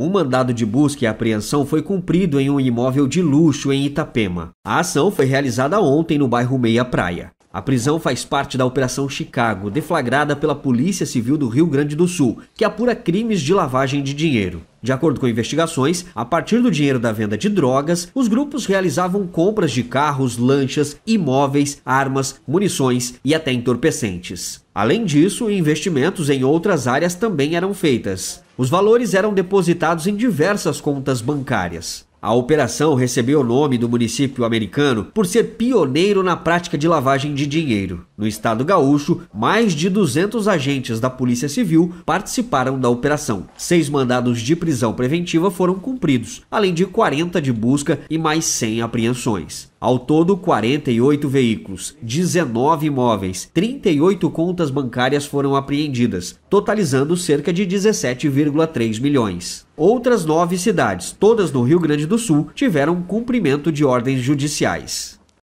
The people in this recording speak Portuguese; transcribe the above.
Um mandado de busca e apreensão foi cumprido em um imóvel de luxo em Itapema. A ação foi realizada ontem no bairro Meia Praia. A prisão faz parte da Operação Chicago, deflagrada pela Polícia Civil do Rio Grande do Sul, que apura crimes de lavagem de dinheiro. De acordo com investigações, a partir do dinheiro da venda de drogas, os grupos realizavam compras de carros, lanchas, imóveis, armas, munições e até entorpecentes. Além disso, investimentos em outras áreas também eram feitas. Os valores eram depositados em diversas contas bancárias. A operação recebeu o nome do município americano por ser pioneiro na prática de lavagem de dinheiro. No estado gaúcho, mais de 200 agentes da Polícia Civil participaram da operação. Seis mandados de prisão preventiva foram cumpridos, além de 40 de busca e mais 100 apreensões. Ao todo, 48 veículos, 19 imóveis, 38 contas bancárias foram apreendidas, totalizando cerca de 17,3 milhões. Outras nove cidades, todas no Rio Grande do Sul, tiveram cumprimento de ordens judiciais.